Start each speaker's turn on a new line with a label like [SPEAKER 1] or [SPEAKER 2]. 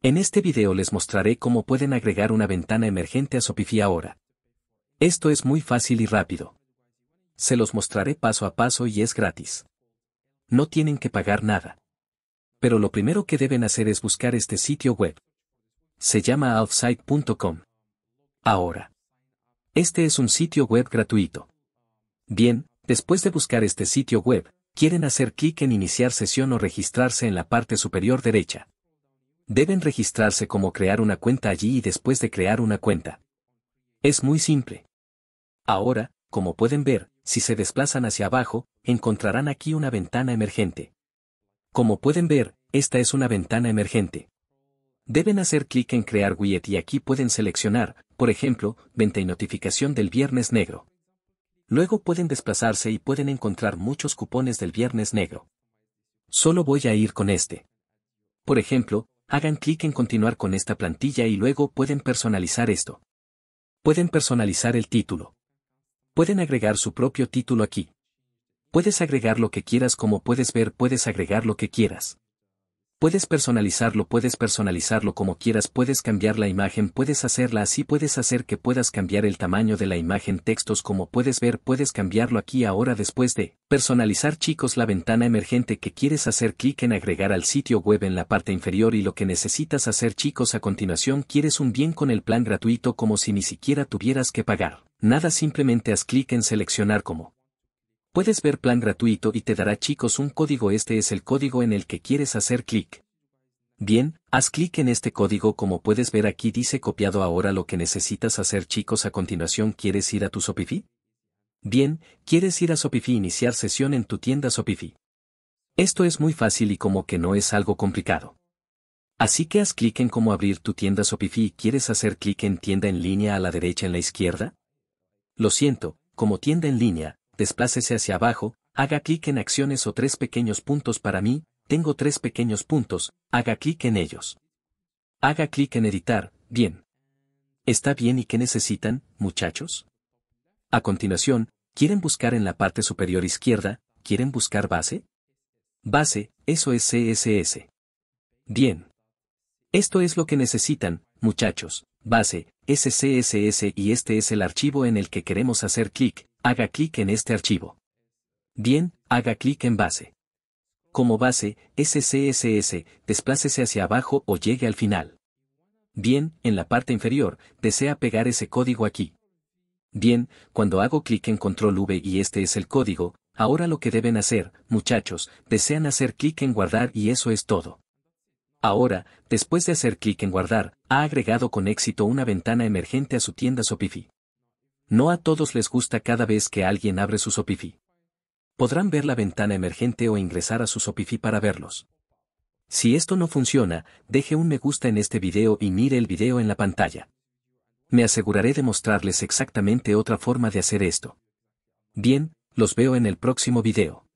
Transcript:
[SPEAKER 1] En este video les mostraré cómo pueden agregar una ventana emergente a Shopify ahora. Esto es muy fácil y rápido. Se los mostraré paso a paso y es gratis. No tienen que pagar nada. Pero lo primero que deben hacer es buscar este sitio web. Se llama offsite.com. Ahora. Este es un sitio web gratuito. Bien, después de buscar este sitio web, quieren hacer clic en iniciar sesión o registrarse en la parte superior derecha. Deben registrarse como crear una cuenta allí y después de crear una cuenta. Es muy simple. Ahora, como pueden ver, si se desplazan hacia abajo, encontrarán aquí una ventana emergente. Como pueden ver, esta es una ventana emergente. Deben hacer clic en Crear Widget y aquí pueden seleccionar, por ejemplo, Venta y Notificación del Viernes Negro. Luego pueden desplazarse y pueden encontrar muchos cupones del Viernes Negro. Solo voy a ir con este. Por ejemplo, hagan clic en continuar con esta plantilla y luego pueden personalizar esto. Pueden personalizar el título. Pueden agregar su propio título aquí. Puedes agregar lo que quieras como puedes ver puedes agregar lo que quieras. Puedes personalizarlo, puedes personalizarlo como quieras, puedes cambiar la imagen, puedes hacerla así, puedes hacer que puedas cambiar el tamaño de la imagen, textos como puedes ver, puedes cambiarlo aquí ahora después de personalizar chicos la ventana emergente que quieres hacer clic en agregar al sitio web en la parte inferior y lo que necesitas hacer chicos a continuación quieres un bien con el plan gratuito como si ni siquiera tuvieras que pagar. Nada simplemente haz clic en seleccionar como Puedes ver plan gratuito y te dará chicos un código este es el código en el que quieres hacer clic. Bien, haz clic en este código como puedes ver aquí dice copiado ahora lo que necesitas hacer chicos a continuación ¿quieres ir a tu Shopify? Bien, quieres ir a Shopify iniciar sesión en tu tienda Shopify. Esto es muy fácil y como que no es algo complicado. Así que haz clic en cómo abrir tu tienda Shopify y quieres hacer clic en tienda en línea a la derecha en la izquierda. Lo siento, como tienda en línea, desplácese hacia abajo, haga clic en acciones o tres pequeños puntos para mí, tengo tres pequeños puntos, haga clic en ellos. Haga clic en editar, bien. ¿Está bien y qué necesitan, muchachos? A continuación, ¿quieren buscar en la parte superior izquierda, quieren buscar base? Base, eso es CSS. Bien. Esto es lo que necesitan, muchachos, base, es CSS y este es el archivo en el que queremos hacer clic, Haga clic en este archivo. Bien, haga clic en base. Como base, SCSS, desplácese hacia abajo o llegue al final. Bien, en la parte inferior, desea pegar ese código aquí. Bien, cuando hago clic en control V y este es el código, ahora lo que deben hacer, muchachos, desean hacer clic en guardar y eso es todo. Ahora, después de hacer clic en guardar, ha agregado con éxito una ventana emergente a su tienda Shopify. No a todos les gusta cada vez que alguien abre su Shopify. Podrán ver la ventana emergente o ingresar a su SOPIFI para verlos. Si esto no funciona, deje un me gusta en este video y mire el video en la pantalla. Me aseguraré de mostrarles exactamente otra forma de hacer esto. Bien, los veo en el próximo video.